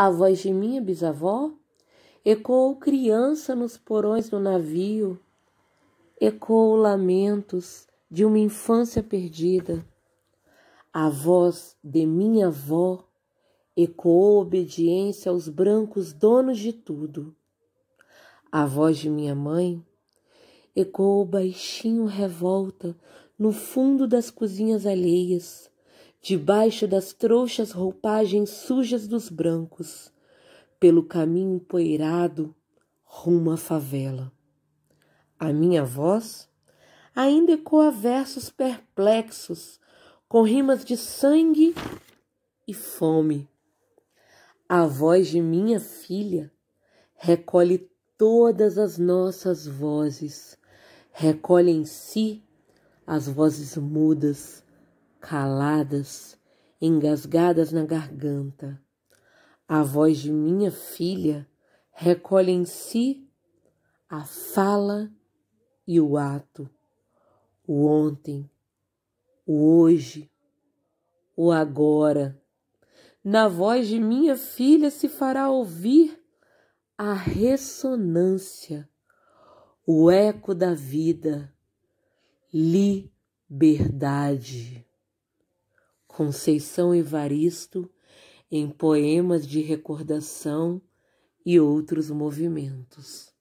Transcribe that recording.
a voz de minha bisavó? Ecoou criança nos porões do navio, ecoou lamentos de uma infância perdida. A voz de minha avó ecoou obediência aos brancos donos de tudo. A voz de minha mãe ecoou baixinho revolta no fundo das cozinhas alheias debaixo das trouxas roupagens sujas dos brancos, pelo caminho empoeirado rumo à favela. A minha voz ainda ecoa versos perplexos, com rimas de sangue e fome. A voz de minha filha recolhe todas as nossas vozes, recolhe em si as vozes mudas caladas, engasgadas na garganta. A voz de minha filha recolhe em si a fala e o ato, o ontem, o hoje, o agora. Na voz de minha filha se fará ouvir a ressonância, o eco da vida, liberdade. Conceição Evaristo em poemas de recordação e outros movimentos.